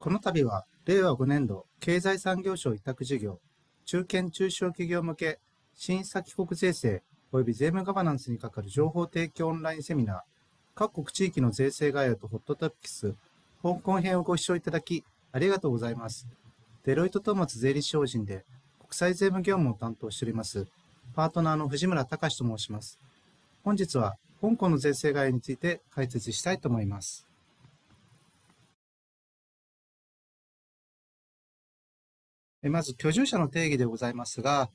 この度は、令和5年度経済産業省委託事業、中堅中小企業向け審査帰国税制及び税務ガバナンスに係る情報提供オンラインセミナー、各国地域の税制概要とホットトピックス、香港編をご視聴いただき、ありがとうございます。デロイトトーマツ税理士法人で国際税務業務を担当しております、パートナーの藤村隆と申します。本日は香港の税制概要について解説したいと思います。まず、居住者の定義でございますが、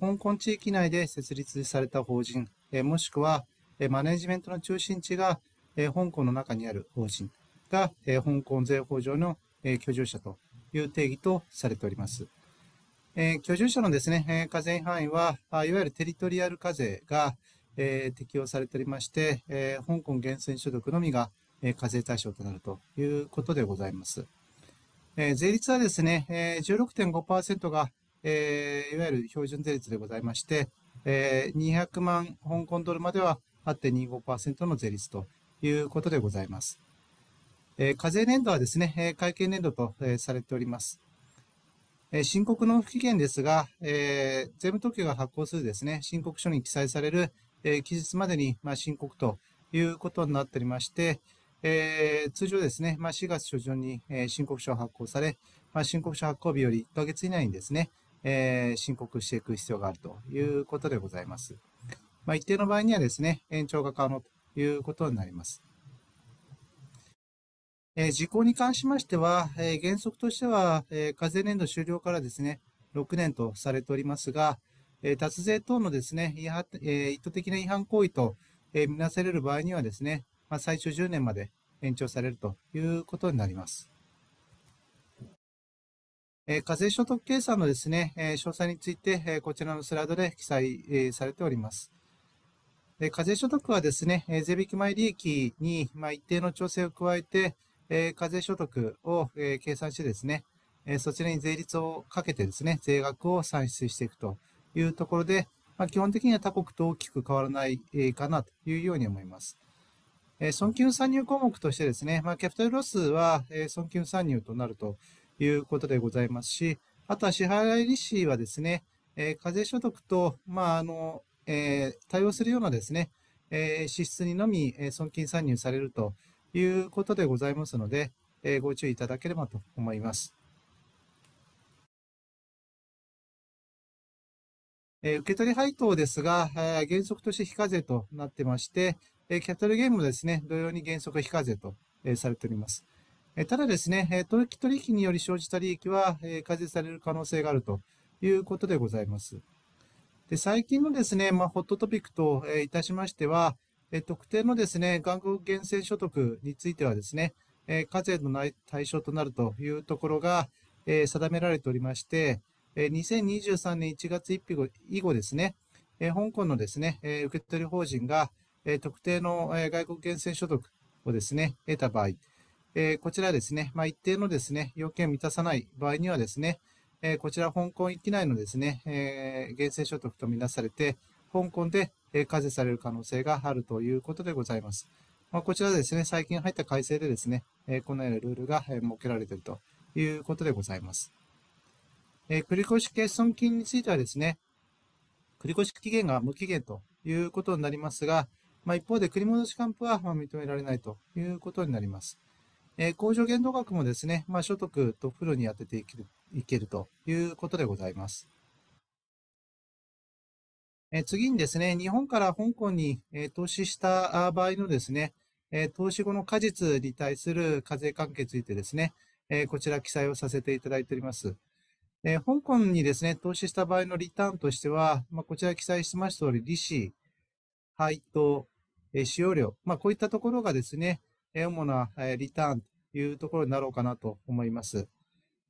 香港地域内で設立された法人、もしくはマネジメントの中心地が香港の中にある法人が香港税法上の居住者という定義とされております。居住者のですね、課税範囲は、いわゆるテリトリアル課税が適用されておりまして、香港源泉所得のみが課税対象となるということでございます。えー、税率はですね、えー、16.5%が、えー、いわゆる標準税率でございまして、えー、200万香港ドルまでは8.25%の税率ということでございます。えー、課税年度はですね、え会計年度と、えされております。え申告の不期限ですが、え税務特許が発行するですね、申告書に記載される、え期日までに、まあ、申告ということになっておりまして、えー、通常ですね、まあ、4月初旬に、えー、申告書を発行され、まあ、申告書発行日より1ヶ月以内にですね、えー、申告していく必要があるということでございます。まあ、一定の場合にはですね、延長が可能ということになります。えー、時効に関しましては、えー、原則としては、えー、課税年度終了からですね、6年とされておりますが、えー、脱税等のですね、えー、意図的な違反行為と、えー、みなされる場合にはですね、まあ、最初10年まで延長されるということになります。え課税所得計算のですね、え詳細について、えこちらのスライドで記載、えされております。え課税所得はですね、え税引き前利益に、ま一定の調整を加えて、え課税所得を、え計算してですね、えそちらに税率をかけてですね、税額を算出していくというところで、ま基本的には他国と大きく変わらない、えかなというように思います。え損金参入項目としてですね、まあ、キャピタルロスは、え損金参入となるということでございますし、あとは支払利子はですね、え課税所得と、まああのえ対応するようなですね、え支出にのみ、え損金参入されるということでございますので、えご注意いただければと思います。え受取配当ですが、原則として非課税となってまして、えキャピルゲームもですね、同様に原則非課税と、えされております。えただですね、え取引取引により生じた利益は、え課税される可能性があるということでございます。で最近のですね、まあ、ホットトピックと、えいたしましては、え特定のですね、外国源泉所得についてはですね、え課税の対象となるというところが、え定められておりまして、え2023年1月1日以後ですね、え香港のですね、え受け取り法人が、え特定の、え外国源泉所得をですね、得た場合、えこちらですね、まあ、一定のですね、要件を満たさない場合にはですね、えこちら香港域内のですね、え源泉所得とみなされて、香港で、え課税される可能性があるということでございます。まあ、こちらですね、最近入った改正でですね、えこのようなルールが、え設けられているということでございます。え繰越欠損金についてはですね、繰越期限が無期限ということになりますが、まあ、一方で繰り戻し還付はま認められないということになります。えー、控除限度額もですね、まあ、所得とプロに当てていけるいけるということでございます。え次にですね、日本から香港に、え投資した場合のですね、え投資後の果実に対する課税関係についてですね、えこちら記載をさせていただいております。え香港にですね、投資した場合のリターンとしては、まあ、こちら記載してます通り、利子、配当、え使用料、まあ、こういったところがですね、え主な、えリターンというところになろうかなと思います。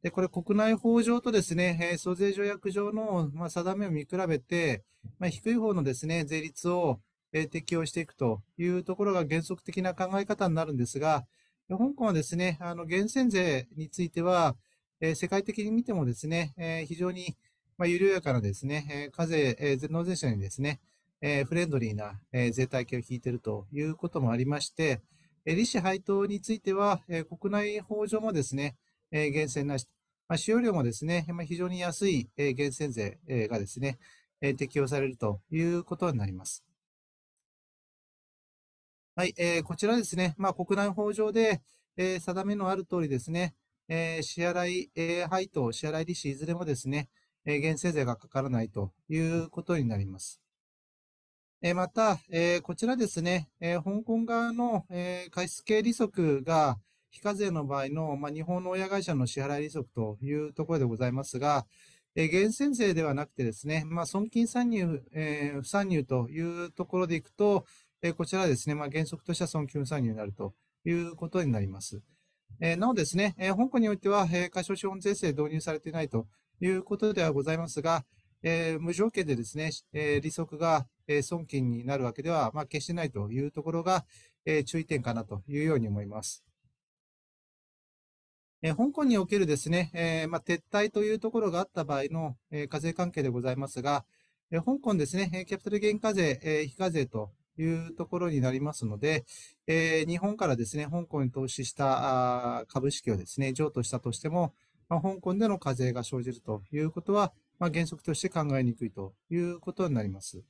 で、これ国内法上とですね、え租税条約上の、ま定めを見比べて、まあ、低い方のですね、税率を、え適用していくというところが原則的な考え方になるんですが、香港はですね、あの、源泉税については、え世界的に見てもですね、え非常に、ま緩やかなですね、え課税、納税者にですね、えー、フレンドリーな、えー、税体系を引いているということもありまして、えー、利子配当については、えー、国内法上もですね、えー、源泉なし、まあ、使用量もですね、まあ、非常に安い、えー、源泉税、えー、がですね、えー、適用されるということになります。はい、えー、こちらですね、まあ、国内法上で、えー、定めのある通りですね、えー、支払い、えー、配当、支払い利子いずれもですね、えー、源泉税がかからないということになります。えまた、えこちらですね、え香港側の、え貸付利息が非課税の場合の、まあ、日本の親会社の支払い利息というところでございますが、え源泉税ではなくてですね、まあ、損金参入、え不参入というところでいくと、えこちらですね、まあ、原則としては損金不参入になるということになります。えなおですね、え香港においては、え過少資本税制導入されていないということではございますが、え無条件でですね、え利息がえ損金になるわけでは、まあ、決してないというところが、え注意点かなというように思います。え香港におけるですね、えまあ、撤退というところがあった場合の、え課税関係でございますが、え香港ですね、キャピタルゲイン課税、え非課税というところになりますので、え日本からですね、香港に投資した株式をですね、譲渡したとしても、まあ、香港での課税が生じるということは、まあ、原則として考えにくいということになります。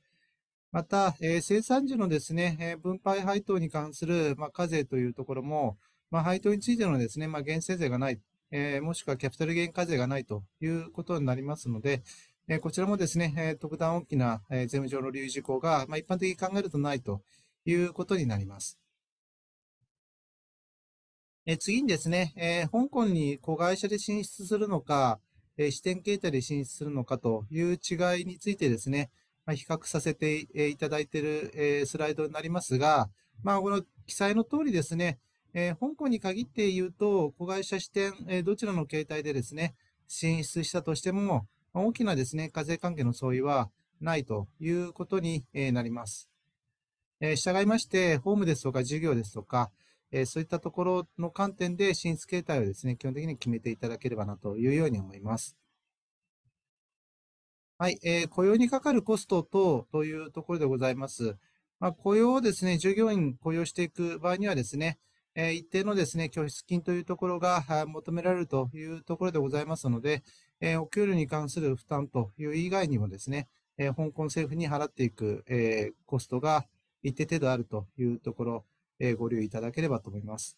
また、えー、生産時のですね、えー、分配配当に関する、まあ、課税というところも、まあ、配当についてのですね、まあ、減税税がない、えー、もしくはキャピタルゲイン課税がないということになりますので、えー、こちらもですね、えー、特段大きな、えー、税務上の留意事項が、まあ、一般的に考えるとないということになります。えー、次にですね、えー、香港に子会社で進出するのか、えー、支店形態で進出するのかという違いについてですね、ま比較させていただいている、えスライドになりますが、まあ、この記載の通りですね、え香港に限って言うと、子会社支店、えどちらの形態でですね、進出したとしても、大きなですね、課税関係の相違はないということになります。え従いまして、ホームですとか授業ですとか、えそういったところの観点で進出形態をですね、基本的に決めていただければなというように思います。はい、えー、雇用にかかるコスト等というところでございます。まあ、雇用をですね、従業員雇用していく場合にはですね、えー、一定のですね、拠出金というところが求められるというところでございますので、えー、お給料に関する負担という以外にもですね、えー、香港政府に払っていく、えー、コストが一定程度あるというところ、えー、ご留意いただければと思います。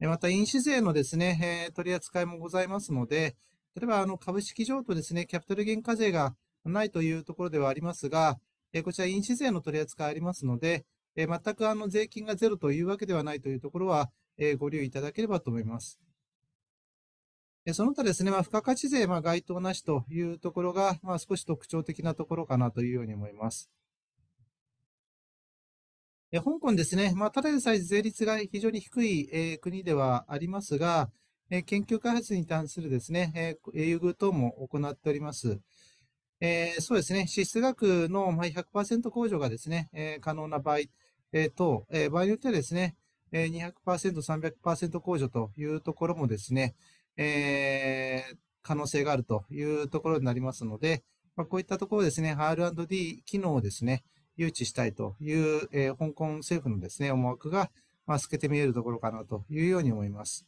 また、飲酒税のですね、えー、取り扱いもございますので、例えば、あの、株式上とですね、キャピタル減価税がないというところではありますが、えこちら、印紙税の取り扱いありますので、え全くあの税金がゼロというわけではないというところは、えご留意いただければと思います。その他ですね、まあ、付加価値税、まあ、該当なしというところが、まあ、少し特徴的なところかなというように思います。え香港ですね、まあ、ただでさえ税率が非常に低い、えー、国ではありますが、えー、研究開発に関するですね、えー、優遇等も行っております。えー、そうですね、支出額の100%控除がですね、えー、可能な場合、えー、と、えー、場合によってはですね、えー、200%、300%控除というところもですね、えー、可能性があるというところになりますので、まあ、こういったところですね、R&D 機能をですね、誘致したいという、えー、香港政府のですね、思惑が、まあ、透けて見えるところかなというように思います。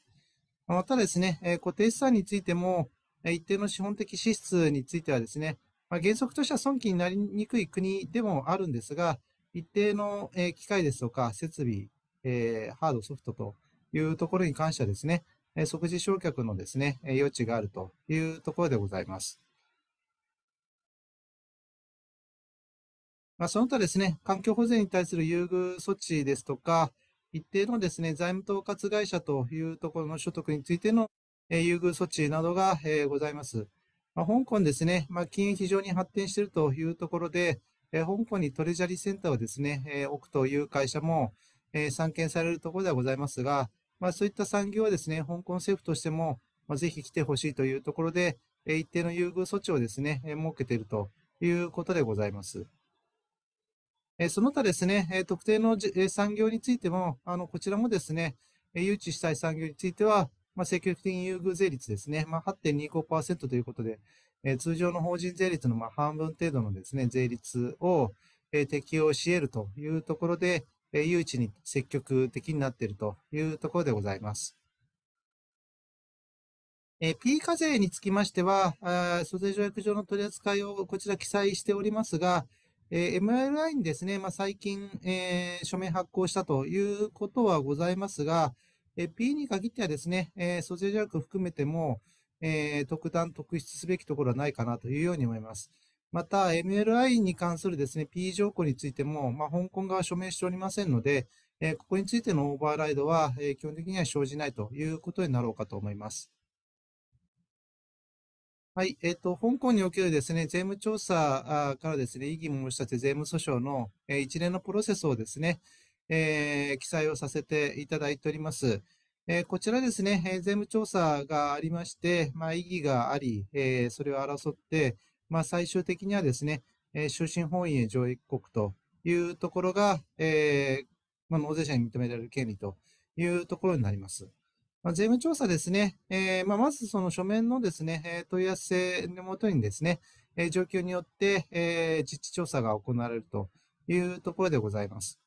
またですね、えー、固定資産についても、一定の資本的支出についてはですね、まあ、原則としては損金になりにくい国でもあるんですが、一定の、え機械ですとか設備、えー、ハード、ソフトというところに関してはですね、え即時償却のですね、え余地があるというところでございます。まあ、その他ですね、環境保全に対する優遇措置ですとか、一定のですね、財務統括会社というところの所得についての優遇措置などがございます。まあ、香港ですね、まあ、金融非常に発展しているというところで、え香港にトレジャリーセンターをですね、え置くという会社も、え参見されるところではございますが、まあ、そういった産業はですね、香港政府としても、まあ、ぜひ来てほしいというところで、え一定の優遇措置をですね、え設けているということでございます。えその他ですね、え特定のえ産業についても、あのこちらもですね、誘致したい産業については、まあ、積極的優遇税率ですね、まあ、8.25%ということで、えー、通常の法人税率のまあ半分程度のですね、税率を、えー、適用し得るというところで、えー、誘致に積極的になっているというところでございます。えー、P 課税につきましては、租税条約上の取り扱いをこちら記載しておりますが、えー、MLI にですね、まあ、最近、えー、署名発行したということはございますが、え P に限ってはですね、えー、租税弱含めても、えー、特段特筆すべきところはないかなというように思います。また、MLI に関するですね、P 条項についても、まあ、香港側署名しておりませんので、えー、ここについてのオーバーライドは、えー、基本的には生じないということになろうかと思います。はい、えっ、ー、と、香港におけるですね、税務調査からですね、異議申し立て税務訴訟の、えー、一連のプロセスをですね、えー、記載をさせていただいております。えー、こちらですね、えー、税務調査がありまして、まあ、意義があり、えー、それを争って、まあ、最終的にはですね、えー、終身本位へ上位国というところが、えーまあ、納税者に認められる権利というところになります。まあ、税務調査ですね、えーまあ、まずその書面のですね、えー、問い合わせのもとにですね、えー、状況によって、えー、実地調査が行われるというところでございます。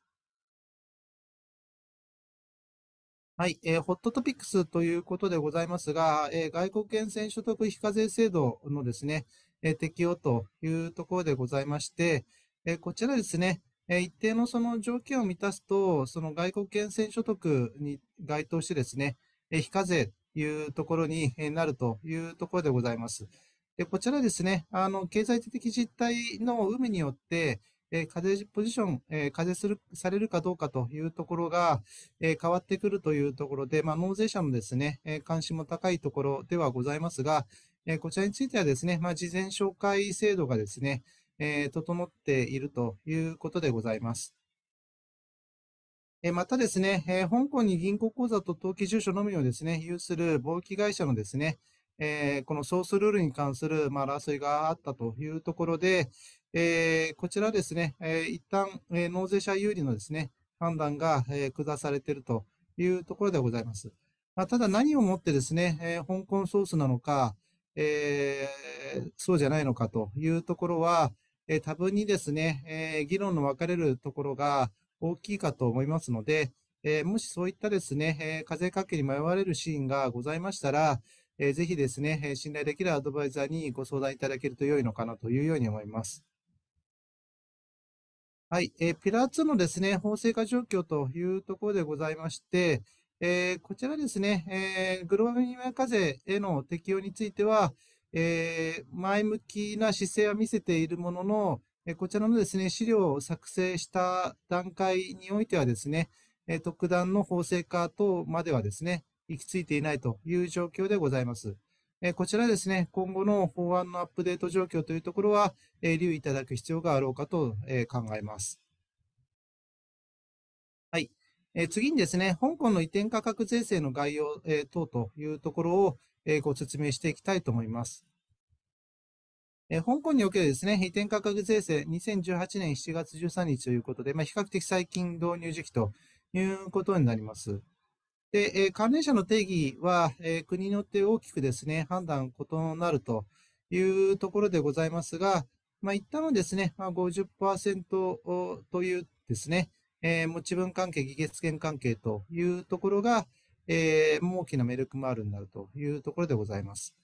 はい、えー、ホットトピックスということでございますが、えー、外国源選所得非課税制度のですね、えー、適用というところでございまして、えー、こちらですね、えー、一定のその条件を満たすと、その外国源選所得に該当してですね、えー、非課税というところになるというところでございます。でこちらですね、あの、経済的実態の有無によって、えー、課税ポジション、えー、課税する、されるかどうかというところが、えー、変わってくるというところで、まあ、納税者もですね、え関心も高いところではございますが、えこちらについてはですね、まあ、事前紹介制度がですね、え整っているということでございます。えまたですね、え香港に銀行口座と登記住所のみをですね、有する貿易会社のですね、えこのソースルールに関する、ま争いがあったというところで、えー、こちらですね、えー、一旦、えー、納税者有利のですね、判断が、えー、下されているというところでございます。まあ、ただ何をもってですね、えー、香港ソースなのか、えー、そうじゃないのかというところは、えー、多分にですね、えー、議論の分かれるところが大きいかと思いますので、えー、もしそういったですね、えー、課税関係に迷われるシーンがございましたら、えー、ぜひですね、え信頼できるアドバイザーにご相談いただけると良いのかなというように思います。はい、えー、ピラー2のですね、法制化状況というところでございまして、えー、こちらですね、えー、グローバルニ課風への適用については、えー、前向きな姿勢は見せているものの、えー、こちらのですね、資料を作成した段階においてはですね、えー、特段の法制化等まではですね、行き着いていないという状況でございます。こちらですね、今後の法案のアップデート状況というところは、留意いただく必要があろうかと考えます。はい。次にですね、香港の移転価格税制の概要等というところをご説明していきたいと思います。香港におけるですね、移転価格税制2018年7月13日ということで、ま比較的最近導入時期ということになります。で、え関連者の定義は、え国によって大きくですね、判断異なるというところでございますが、まあ、一旦はですね、まあ、50%というですね、えー、持ち分関係、議決権関係というところが、えー、大きなメルクマールになるというところでございます。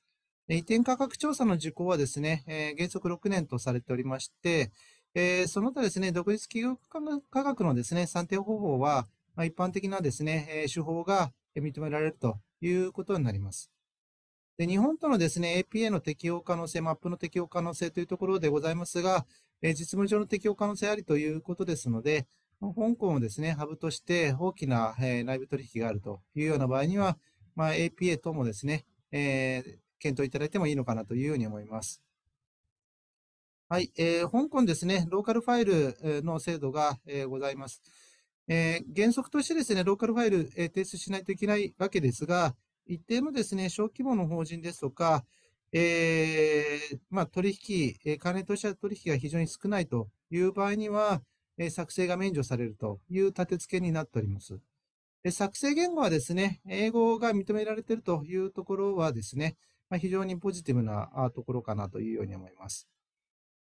移転価格調査の受講はですね、えー、原則6年とされておりまして、えー、その他ですね、独立企業価格のですね、算定方法は、まあ、一般的なですね、手法が認められるということになります。で日本とのですね、APA の適用可能性、マップの適用可能性というところでございますが、え実務上の適用可能性ありということですので、香港をですね、ハブとして大きな、え内部取引があるというような場合には、まあ、APA 等もですね、えー、検討いただいてもいいのかなというように思います。はい、えー、香港ですね、ローカルファイルの制度が、えございます。えー、原則としてですね、ローカルファイル、えー、提出しないといけないわけですが、一定のですね、小規模の法人ですとか、えー、まあ、取引、えー、関連して者取引が非常に少ないという場合には、えー、作成が免除されるという立て付けになっております。で作成言語はですね、英語が認められているというところはですね、まあ、非常にポジティブなところかなというように思います。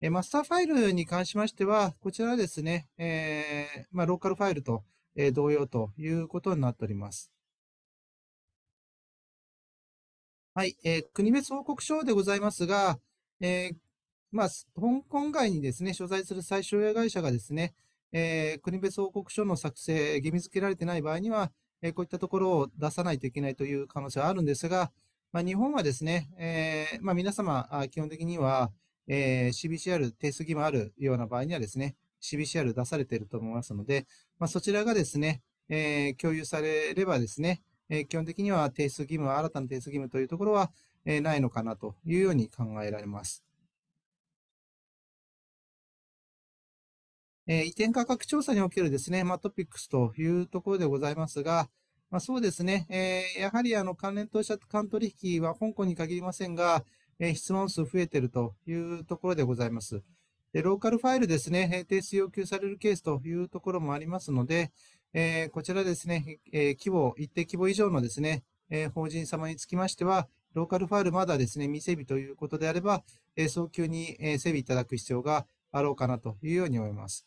えマスターファイルに関しましては、こちらですね、えまあ、ローカルファイルと、え同様ということになっております。はい、え国別報告書でございますが、えまあ、香港外にですね、所在する最小会社がですね、えー、国別報告書の作成、義務付けられてない場合には、えー、こういったところを出さないといけないという可能性はあるんですが、まあ、日本はですね、えーまあ、皆様、基本的には、えー、CBCR 提出義務あるような場合にはですね、CBCR 出されていると思いますので、まあ、そちらがですね、えー、共有されればですね、えー、基本的には提出義務は新たな提出義務というところは、えー、ないのかなというように考えられます。え移転価格調査におけるですね、まあ、トピックスというところでございますが、まあ、そうですね、えやはりあの関連投資家間取引は香港に限りませんが、え質問数増えてるというところでございます。で、ローカルファイルですね、提出要求されるケースというところもありますので、えー、こちらですね、えー、規模、一定規模以上のですね、えー、法人様につきましては、ローカルファイルまだですね、未整備ということであれば、え早急に、え整備いただく必要があろうかなというように思います。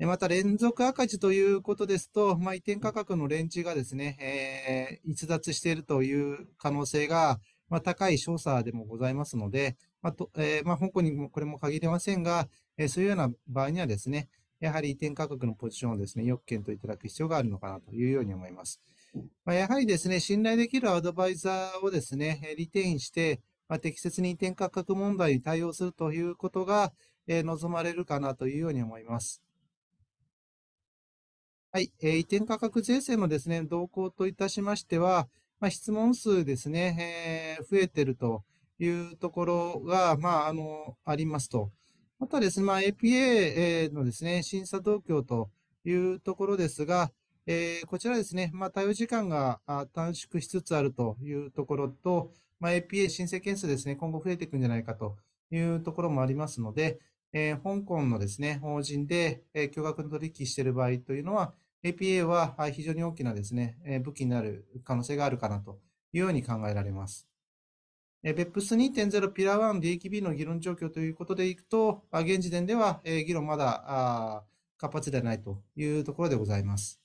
えまた、連続赤字ということですと、まあ、移転価格のレンジがですね、えー、逸脱しているという可能性が、まあ、高い少佐でもございますので、まあとえー、まあ、香港にもこれも限りませんが、えー、そういうような場合にはですね、やはり移転価格のポジションをですね、よく検討いただく必要があるのかなというように思います。まあ、やはりですね、信頼できるアドバイザーをですね、リテインして、まあ、適切に移転価格問題に対応するということが、えー、望まれるかなというように思います。はい、えー、移転価格税制のですね、動向といたしましては、まあ、質問数ですね、えー、増えてるというところが、まあ、あの、ありますと。またですね、まあ、APA のですね、審査動向というところですが、えー、こちらですね、まあ、対応時間が短縮しつつあるというところと、まあ、APA 申請件数ですね、今後増えていくんじゃないかというところもありますので、えー、香港のですね、法人で、えー、巨額の取引している場合というのは、APA は非常に大きなですね、武器になる可能性があるかなというように考えられます。BEPS2.0 ピラー1 DHB の議論状況ということでいくと、現時点では議論まだ活発ではないというところでございます。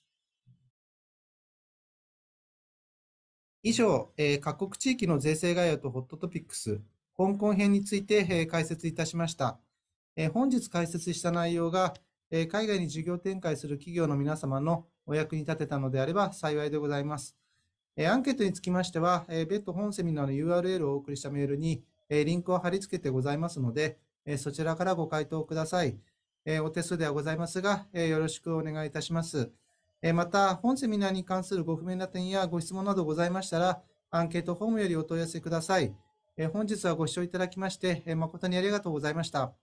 以上、各国地域の税制概要とホットトピックス、香港編について解説いたしました。本日解説した内容がえ海外に事業展開する企業の皆様のお役に立てたのであれば幸いでございます。えアンケートにつきましては、え別途本セミナーの URL をお送りしたメールに、えリンクを貼り付けてございますので、えそちらからご回答ください。えお手数ではございますが、えよろしくお願いいたします。えまた、本セミナーに関するご不明な点やご質問などございましたら、アンケートフォームよりお問い合わせください。え本日はご視聴いただきまして、え誠にありがとうございました。